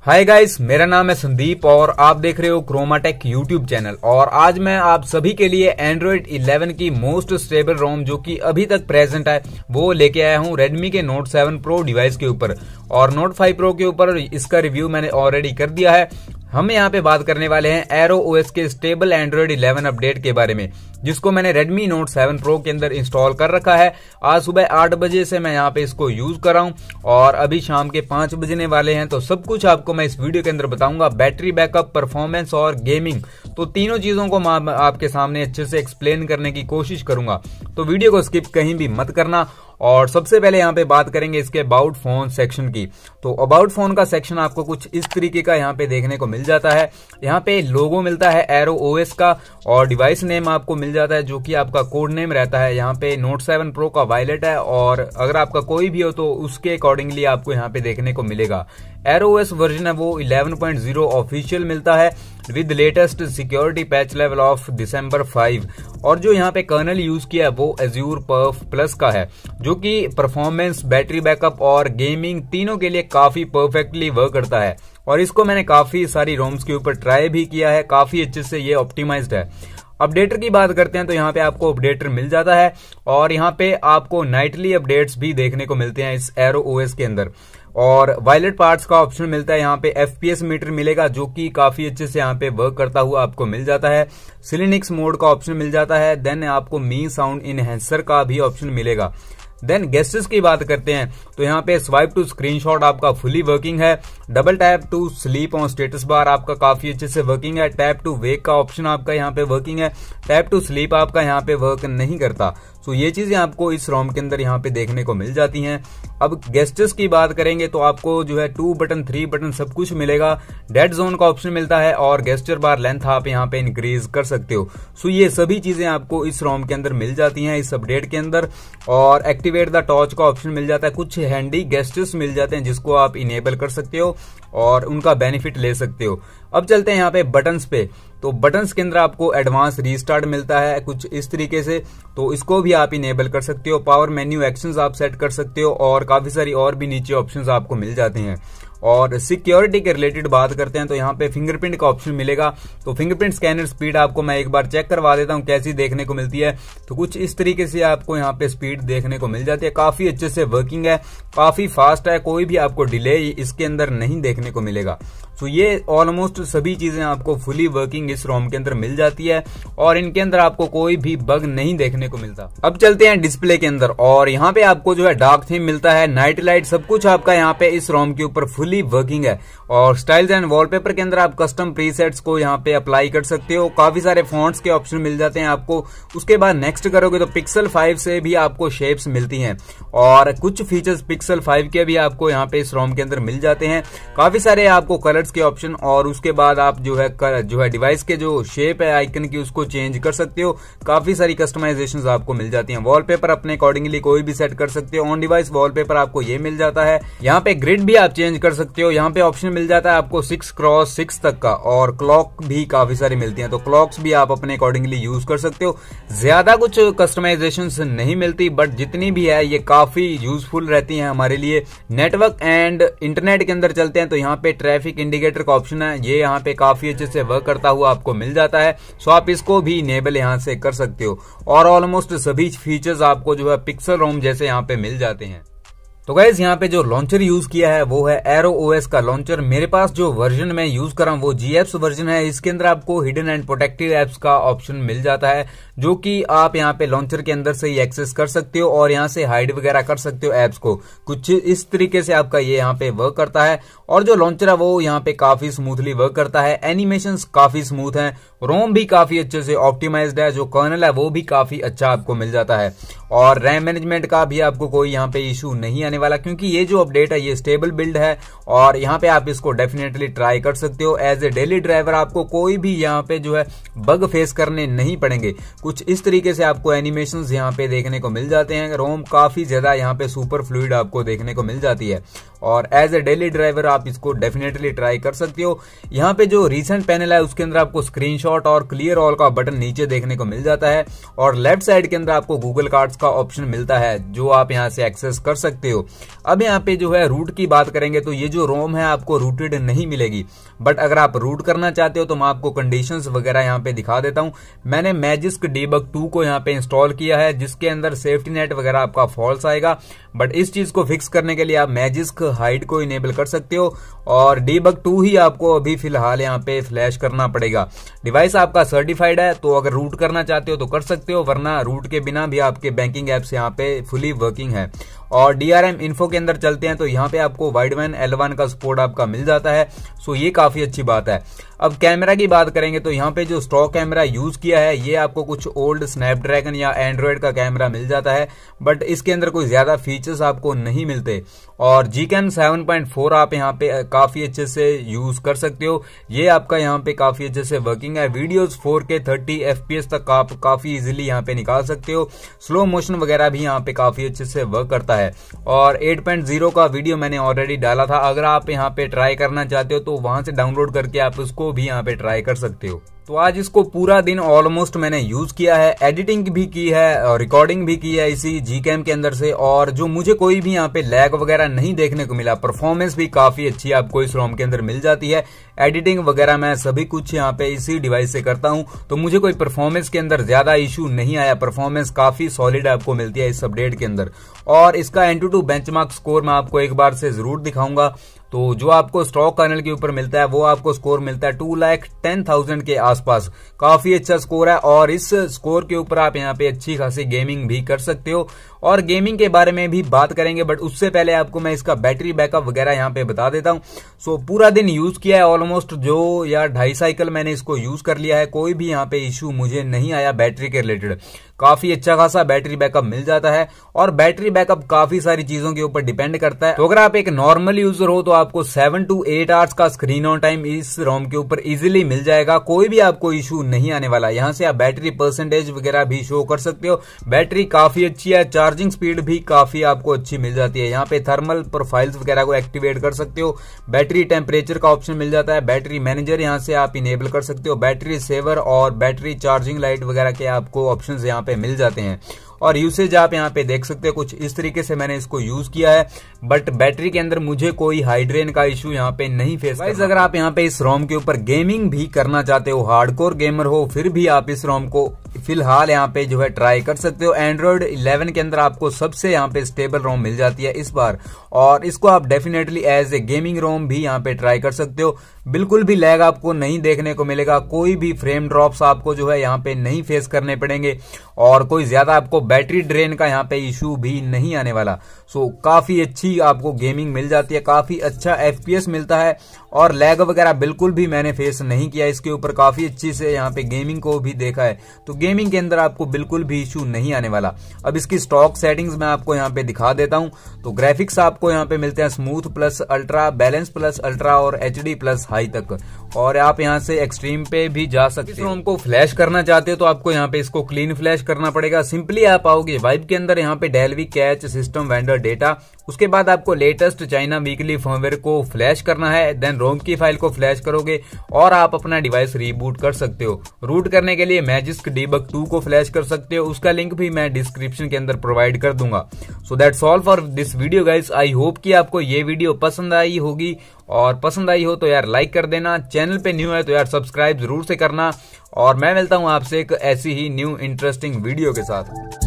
hi guys मेरा नाम है संदीप और आप देख रहे हो क्रोमाटेक यूट्यूब चैनल और आज मैं आप सभी के लिए एंड्रॉइड 11 की मोस्ट स्टेबल रोम जो कि अभी तक प्रेजेंट है वो लेके आया हूँ रेडमी के नोट 7 प्रो डिवाइस के ऊपर और नोट 5 प्रो के ऊपर इसका रिव्यू मैंने ऑलरेडी कर दिया है हम यहाँ पे बात करने वाले हैं एरो ओएस के स्टेबल एंड्रॉयड 11 अपडेट के बारे में जिसको मैंने Redmi Note 7 Pro के अंदर इंस्टॉल कर रखा है आज सुबह आठ बजे से मैं यहाँ पे इसको यूज कर रहा हूँ और अभी शाम के पांच बजने वाले हैं तो सब कुछ आपको मैं इस वीडियो के अंदर बताऊंगा बैटरी बैकअप परफॉर्मेंस और गेमिंग तो तीनों चीजों को मैं आपके सामने अच्छे से एक्सप्लेन करने की कोशिश करूंगा तो वीडियो को स्किप कहीं भी मत करना और सबसे पहले यहाँ पे बात करेंगे इसके अबाउट फोन सेक्शन की तो अबाउट फोन का सेक्शन आपको कुछ इस तरीके का यहाँ पे देखने को मिल जाता है यहाँ पे लोगो मिलता है एरो ओएस का और डिवाइस नेम आपको मिल जाता है जो कि आपका कोड नेम रहता है यहाँ पे नोट सेवन प्रो का वायलेट है और अगर आपका कोई भी हो तो उसके अकॉर्डिंगली आपको यहाँ पे देखने को मिलेगा एरो एस वर्जन है वो 11.0 ऑफिशियल मिलता है with latest security patch level of December 5 और जो यहाँ पे कर्नल यूज किया है वो एज्यूर पर्फ प्लस का है जो कि परफॉर्मेंस बैटरी बैकअप और गेमिंग तीनों के लिए काफी परफेक्टली वर्क करता है और इसको मैंने काफी सारी रोम्स के ऊपर ट्राई भी किया है काफी अच्छे से ये ऑप्टिमाइज है अपडेटर की बात करते हैं तो यहाँ पे आपको अपडेटर मिल जाता है और यहाँ पे आपको नाइटली अपडेट्स भी देखने को मिलते हैं इस एरो ओएस के अंदर और वायलेट पार्ट्स का ऑप्शन मिलता है यहाँ पे एफपीएस मीटर मिलेगा जो कि काफी अच्छे से यहाँ पे वर्क करता हुआ आपको मिल जाता है सिलिनिक्स मोड का ऑप्शन मिल जाता है देन आपको मी साउंड इनहेंसर का भी ऑप्शन मिलेगा देन गेस्टेस की बात करते हैं तो यहाँ पे स्वाइप टू स्क्रीनशॉट आपका फुली वर्किंग है double tap to sleep on status bar आपका काफी अच्छे से वर्किंग है टैप टू वेक का ऑप्शन आपका यहाँ पे वर्किंग है टैप टू स्लीप आपका यहाँ पे वर्क नहीं करता सो ये चीज़ें आपको इस रोम के अंदर यहाँ पे देखने को मिल जाती हैं अब गेस्टर्स की बात करेंगे तो आपको जो है टू बटन थ्री बटन सब कुछ मिलेगा डेड जोन का ऑप्शन मिलता है और गेस्टर बार लेंथ आप यहाँ पे इंक्रीज कर सकते हो सो ये सभी चीज़ें आपको इस रोम के अंदर मिल जाती हैं इस अपडेट के अंदर और एक्टिवेट द टॉर्च का ऑप्शन मिल जाता है कुछ हैंडी गेस्टर्स मिल जाते हैं जिसको आप इनेबल कर सकते हो और उनका बेनिफिट ले सकते हो अब चलते हैं यहाँ पे बटन्स पे तो बटन्स के अंदर आपको एडवांस रीस्टार्ट मिलता है कुछ इस तरीके से तो इसको भी आप इनेबल कर सकते हो पावर मेन्यू एक्शंस आप सेट कर सकते हो और काफी सारी और भी नीचे ऑप्शंस आपको मिल जाते हैं और सिक्योरिटी के रिलेटेड बात करते हैं तो यहाँ पे फिंगरप्रिंट का ऑप्शन मिलेगा तो फिंगरप्रिंट स्कैनर स्पीड आपको मैं एक बार चेक करवा देता हूँ कैसी देखने को मिलती है तो कुछ इस तरीके से आपको यहाँ पे स्पीड देखने को मिल जाती है काफी अच्छे से वर्किंग है काफी फास्ट है कोई भी आपको डिले इसके अंदर नहीं देखने को मिलेगा तो ये ऑलमोस्ट सभी चीजें आपको फुली वर्किंग इस रोम के अंदर मिल जाती है और इनके अंदर आपको कोई भी बग नहीं देखने को मिलता अब चलते हैं डिस्प्ले के अंदर और यहाँ पे आपको जो है डार्क थीम मिलता है नाइट लाइट सब कुछ आपका यहाँ पे इस रोम के ऊपर फुली स्मूथली वर्किंग है और स्टाइल्स एंड वॉलपेपर के अंदर आप कस्टम प्रीसेट्स को यहाँ पे अप्लाई कर सकते हो काफी सारे फॉन्ट्स के ऑप्शन मिल जाते हैं आपको उसके बाद नेक्स्ट करोगे तो पिक्सल फाइव से भी आपको शेप्स मिलती हैं और कुछ फीचर्स पिक्सल फाइव के भी आपको यहाँ पे इस रोम के अंदर मिल जाते हैं काफी सारे आपको कलर्स के ऑप्शन और उसके बाद आप जो है कर, जो है डिवाइस के जो शेप है आइकन की उसको चेंज कर सकते हो काफी सारी कस्टमाइजेशन आपको मिल जाती है वॉलपेपर अपने अकॉर्डिंगली कोई भी सेट कर सकते हो ऑन डिवाइस वॉलपेपर आपको ये मिल जाता है यहाँ पे ग्रिड भी आप चेंज कर कर सकते हो यहाँ पे ऑप्शन मिल जाता है आपको सिक्स क्रॉस सिक्स तक का और क्लॉक भी काफी सारी मिलती हैं तो क्लॉक्स भी आप अपने अकॉर्डिंगली यूज कर सकते हो ज्यादा कुछ कस्टमाइजेशन नहीं मिलती बट जितनी भी है ये काफी यूजफुल रहती है हमारे लिए नेटवर्क एंड इंटरनेट के अंदर चलते हैं तो यहाँ पे ट्रैफिक इंडिकेटर का ऑप्शन है ये यहाँ पे काफी अच्छे से वर्क करता हुआ आपको मिल जाता है सो आप इसको भी इनेबल यहाँ से कर सकते हो और ऑलमोस्ट सभी फीचर्स आपको जो है पिक्सल रोम जैसे यहाँ पे मिल जाते हैं तो गाइज यहाँ पे जो लॉन्चर यूज किया है वो है एरो ओएस का लॉन्चर मेरे पास जो वर्जन मैं यूज कर रहा हूँ वो जी एप्स वर्जन है इसके अंदर आपको हिडन एंड प्रोटेक्टिव एप्स का ऑप्शन मिल जाता है जो कि आप यहाँ पे लॉन्चर के अंदर से ही एक्सेस कर सकते हो और यहाँ से हाइड वगैरह कर सकते हो एप्स को कुछ इस तरीके से आपका ये यहाँ पे वर्क करता है और जो लॉन्चर है वो यहाँ पे काफी स्मूथली वर्क करता है एनिमेशन काफी स्मूथ है रोम भी काफी अच्छे से ऑप्टिमाइज है जो कर्नल है वो भी काफी अच्छा आपको मिल जाता है और रैम मैनेजमेंट का भी आपको कोई यहाँ पे इशू नहीं आने वाला क्योंकि ये जो अपडेट है ये स्टेबल बिल्ड है और यहाँ पे आप इसको डेफिनेटली ट्राई कर सकते हो एज ए डेली ड्राइवर आपको कोई भी यहाँ पे जो है बग फेस करने नहीं पड़ेंगे कुछ इस तरीके से आपको एनिमेशन यहाँ पे देखने को मिल जाते हैं रोम काफी ज्यादा यहाँ पे सुपर फ्लूड आपको देखने को मिल जाती है और एज ए डेली ड्राइवर आप इसको डेफिनेटली ट्राई कर सकते हो यहाँ पे जो रिसेंट पैनल है उसके अंदर आपको स्क्रीनशॉट और क्लियर ऑल का बटन नीचे देखने को मिल जाता है और लेफ्ट साइड के अंदर आपको गूगल कार्ड्स का ऑप्शन मिलता है जो आप यहाँ से एक्सेस कर सकते हो अब यहाँ पे जो है रूट की बात करेंगे तो ये जो रोम है आपको रूटेड नहीं मिलेगी बट अगर आप रूट करना चाहते हो तो मैं आपको कंडीशन वगैरह यहाँ पे दिखा देता हूँ मैंने मैजिस्क डीबक टू को यहाँ पे इंस्टॉल किया है जिसके अंदर सेफ्टी नेट वगैरह आपका फॉल्स आएगा बट इस चीज को फिक्स करने के लिए आप मैजिस्क हाइड को इनेबल कर सकते हो और डीबक टू ही आपको अभी फिलहाल यहाँ पे फ्लैश करना पड़ेगा डिवाइस आपका सर्टिफाइड है तो अगर रूट करना चाहते हो तो कर सकते हो वरना रूट के बिना भी आपके बैंक बैंकिंग ऐप्स यहाँ पे फुली वर्किंग है और डीआरएम इन्फो के अंदर चलते हैं तो यहाँ पे आपको वाइडमैन एलवन का सपोर्ट आपका मिल जाता है सो ये काफी अच्छी बात है अब कैमरा की बात करेंगे तो यहाँ पे जो स्टॉक कैमरा यूज किया है ये आपको कुछ ओल्ड स्नैपड्रैगन या एंड्रॉयड का कैमरा मिल जाता है बट इसके अंदर कोई ज्यादा फीचर्स आपको नहीं मिलते और जी कैन सेवन आप यहाँ पे काफी अच्छे से यूज कर सकते हो ये आपका यहाँ पे काफी अच्छे से वर्किंग है थर्टी एफ पी एस तक आप काफी इजिली यहाँ पे निकाल सकते हो स्लो मोशन वगैरह भी यहाँ पे काफी अच्छे से वर्क करता है सकता है और 8.0 का वीडियो मैंने ऑलरेडी डाला था अगर आप यहाँ पे ट्राई करना चाहते हो तो वहां से डाउनलोड करके आप उसको भी यहाँ पे ट्राई कर सकते हो तो आज इसको पूरा दिन ऑलमोस्ट मैंने यूज किया है एडिटिंग भी की है और रिकॉर्डिंग भी की है इसी जी के अंदर से और जो मुझे कोई भी यहाँ पे लैग वगैरह नहीं देखने को मिला परफॉर्मेंस भी काफी अच्छी आपको इस रोम के अंदर मिल जाती है एडिटिंग वगैरह मैं सभी कुछ यहाँ पे इसी डिवाइस से करता हूँ तो मुझे कोई परफॉर्मेंस के अंदर ज्यादा इश्यू नहीं आया परफॉर्मेंस काफी सॉलिड आपको मिलती है इस अपडेट के अंदर और इसका AnTuTu benchmark score मैं आपको एक बार से जरूर दिखाऊंगा तो जो आपको स्टॉक कर्नल के ऊपर मिलता है वो आपको स्कोर मिलता है टू लैख टेन थाउजेंड के आसपास काफी अच्छा स्कोर है और इस स्कोर के ऊपर आप यहाँ पे अच्छी खासी गेमिंग भी कर सकते हो और गेमिंग के बारे में भी बात करेंगे बट उससे पहले आपको मैं इसका बैटरी बैकअप वगैरह यहाँ पे बता देता हूँ सो पूरा दिन यूज किया है ऑलमोस्ट दो या ढाई साइकिल मैंने इसको यूज कर लिया है कोई भी यहाँ पे इश्यू मुझे नहीं आया बैटरी के रिलेटेड काफी अच्छा खासा बैटरी बैकअप मिल जाता है और बैटरी बैकअप काफी सारी चीजों के ऊपर डिपेंड करता है तो अगर आप एक नॉर्मल यूजर हो तो आपको सेवन टू एट आवर्स का स्क्रीन ऑन टाइम इस रोम के ऊपर इजिली मिल जाएगा कोई भी आपको इशू नहीं आने वाला यहाँ से आप बैटरी परसेंटेज वगैरह भी शो कर सकते हो बैटरी काफी अच्छी है चार्ज चार्जिंग स्पीड भी काफी आपको अच्छी मिल जाती है यहाँ पे थर्मल प्रोफाइल्स वगैरह को एक्टिवेट कर सकते हो बैटरी टेम्परेचर का ऑप्शन मिल जाता है बैटरी मैनेजर यहाँ से आप इनेबल कर सकते हो बैटरी सेवर और बैटरी चार्जिंग लाइट वगैरह के आपको ऑप्शन यहाँ पे मिल जाते हैं और यूसेज आप यहाँ पे देख सकते हो कुछ इस तरीके से मैंने इसको यूज किया है बट बैटरी के अंदर मुझे कोई हाइड्रेन का इश्यू यहाँ पे नहीं फेस वाइज अगर आप यहाँ पे इस रोम के ऊपर गेमिंग भी करना चाहते हो हार्डकोर गेमर हो फिर भी आप इस रोम को फिलहाल यहाँ पे जो है ट्राई कर सकते हो एंड्रॉयड 11 के अंदर आपको सबसे यहाँ पे स्टेबल रोम मिल जाती है इस बार और इसको आप definitely as a gaming ROM भी यहाँ पे ट्राई कर सकते हो बिल्कुल भी लैग आपको नहीं देखने को मिलेगा कोई भी फ्रेम ड्रॉप्स आपको जो है यहाँ पे नहीं फेस करने पड़ेंगे और कोई ज्यादा आपको बैटरी ड्रेन का यहाँ पे इश्यू भी नहीं आने वाला सो काफी अच्छी आपको गेमिंग मिल जाती है काफी अच्छा एफ मिलता है और लैग वगैरह बिल्कुल भी मैंने फेस नहीं किया इसके ऊपर काफी अच्छी से यहाँ पे गेमिंग को भी देखा है तो गेमिंग के अंदर आपको बिल्कुल भी इशू नहीं आने वाला अब इसकी स्टॉक सेटिंग्स मैं आपको यहाँ पे दिखा देता हूँ तो ग्राफिक्स आपको यहाँ पे मिलते हैं smooth plus ultra balance plus ultra और एच प्लस हाई तक और आप यहाँ से एक्सट्रीम पे भी जा सकते हो हमको फ्लैश करना चाहते हो तो आपको यहाँ पे इसको क्लीन फ्लैश करना पड़ेगा सिंपली आप आओगे वाइब के अंदर यहाँ पे Dalvik cache system vendor data उसके बाद आपको लेटेस्ट चाइना वीकली फर्मवेयर को फ्लैश करना है देन रोम की फाइल को फ्लैश करोगे और आप अपना डिवाइस रीबूट कर सकते हो रूट करने के लिए मैजिस्क डीबक टू को फ्लैश कर सकते हो उसका लिंक भी मैं डिस्क्रिप्शन के अंदर प्रोवाइड कर दूंगा so that's all for this video guys I hope कि आपको ये वीडियो पसंद आई होगी और पसंद आई हो तो यार लाइक कर देना चैनल पे न्यू है तो यार सब्सक्राइब जरूर से करना और मैं मिलता हूँ आपसे एक ऐसी ही न्यू इंटरेस्टिंग वीडियो के साथ